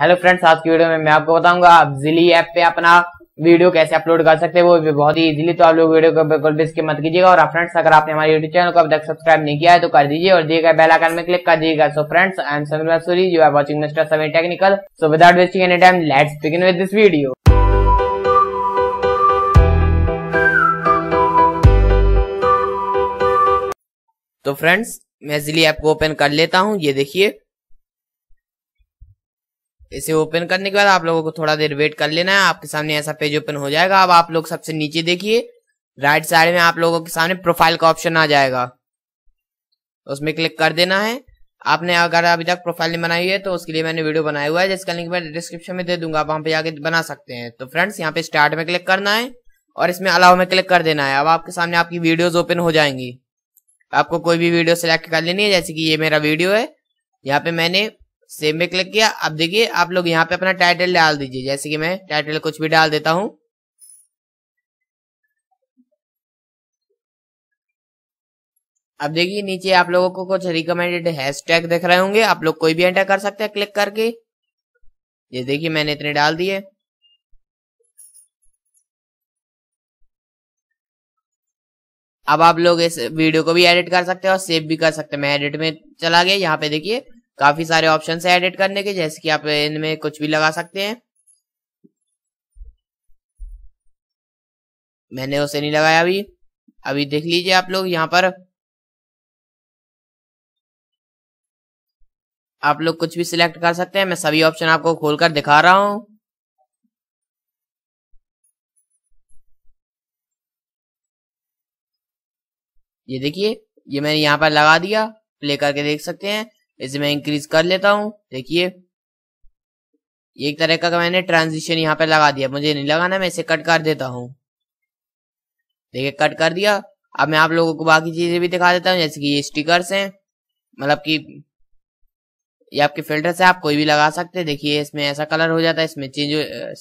hello friends आज की video में मैं आपको बताऊंगा आप जिली ऐप पे अपना वीडियो कैसे अपलोड कर सकते हैं वो भी बहुत ही इजीली तो आप लोग वीडियो को बिल्कुल भी के मत कीजिएगा और फ्रेंड्स अगर आपने हमारे यूट्यूब चैनल को अब तक सब्सक्राइब नहीं किया है तो कर दीजिए और दिए गए बेल आइकन में क्लिक कर दीजिएगा so friends I am Sameer Masoori you are watching mister Sameer technical so without wasting any time let's begin with this video तो फ्रेंड्स मैं जिली ऐप को ओपन कर लेता हूँ ये देखिए इसे ओपन करने के बाद आप लोगों को थोड़ा देर वेट कर लेना है आपके सामने ऐसा पेज ओपन हो जाएगा अब आप लोग सबसे नीचे देखिए राइट साइड में आप लोगों के सामने प्रोफाइल का ऑप्शन आ जाएगा उसमें क्लिक कर देना है आपने अगर अभी तक प्रोफाइल नहीं बनाई है तो उसके लिए मैंने वीडियो बनाया हुआ है जिसका लिंक मैं डिस्क्रिप्शन में दे दूंगा आप वहां पे जाके बना सकते हैं तो फ्रेंड्स यहाँ पे स्टार्ट में क्लिक करना है और इसमें अलाउ में क्लिक कर देना है अब आपके सामने आपकी वीडियोज ओपन हो जाएंगी आपको कोई भी वीडियो सेलेक्ट कर लेनी है जैसे कि ये मेरा वीडियो है यहाँ पे मैंने सेव में क्लिक किया अब देखिए आप लोग यहाँ पे अपना टाइटल डाल दीजिए जैसे कि मैं टाइटल कुछ भी डाल देता हूं अब देखिए नीचे आप लोगों को कुछ रिकमेंडेड हैशटैग देख रहे होंगे आप लोग कोई भी एंटर कर सकते हैं क्लिक करके ये देखिए मैंने इतने डाल दिए अब आप लोग इस वीडियो को भी एडिट कर सकते हैं और सेव भी कर सकते हैं मैं एडिट में चला गया यहाँ पे देखिए काफी सारे ऑप्शन है एडिट करने के जैसे कि आप इनमें कुछ भी लगा सकते हैं मैंने उसे नहीं लगाया अभी अभी देख लीजिए आप लोग यहाँ पर आप लोग कुछ भी सिलेक्ट कर सकते हैं मैं सभी ऑप्शन आपको खोलकर दिखा रहा हूं ये देखिए ये मैंने यहाँ पर लगा दिया प्ले करके देख सकते हैं इसे मैं इंक्रीज कर लेता हूँ देखिए एक तरह का मैंने ट्रांजिशन यहाँ पे लगा दिया मुझे नहीं लगाना मैं इसे कट कर देता हूँ देखिए कट कर दिया अब मैं आप लोगों को बाकी चीजें भी दिखा देता हूँ जैसे कि ये स्टिकर्स हैं मतलब कि ये आपके फिल्टर से आप कोई भी लगा सकते हैं देखिए इसमें ऐसा कलर हो जाता है इसमें चेंज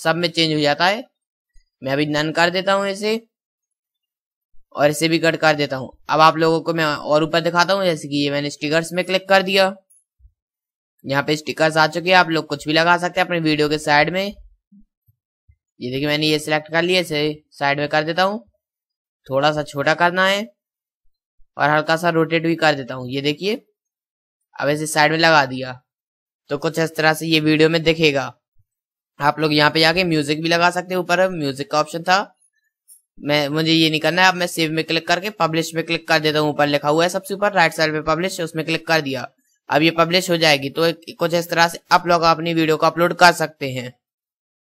सब में चेंज हो जाता है मैं अभी नन कर देता हूँ इसे और इसे भी कट कर देता हूँ अब आप लोगों को मैं और ऊपर दिखाता हूँ जैसे कि ये मैंने स्टिकर्स में क्लिक कर दिया यहाँ पे स्टिकर्स आ चुके हैं आप लोग कुछ भी लगा सकते हैं अपने वीडियो के साइड में ये देखिए मैंने ये सिलेक्ट कर लिया इसे साइड में कर देता हूँ थोड़ा सा छोटा करना है और हल्का सा रोटेट भी कर देता हूँ ये देखिए अब इसे साइड में लगा दिया तो कुछ इस तरह से ये वीडियो में दिखेगा आप लोग यहाँ पे जाके म्यूजिक भी लगा सकते हैं ऊपर म्यूजिक का ऑप्शन था मैं मुझे ये नहीं करना है अब मैं सेव में क्लिक करके पब्लिश में क्लिक कर देता हूँ ऊपर लिखा हुआ है सबसे ऊपर राइट साइड में पब्लिश उसमें क्लिक कर दिया अब ये पब्लिश हो जाएगी तो कुछ इस तरह से आप लोग अपनी वीडियो को अपलोड कर सकते हैं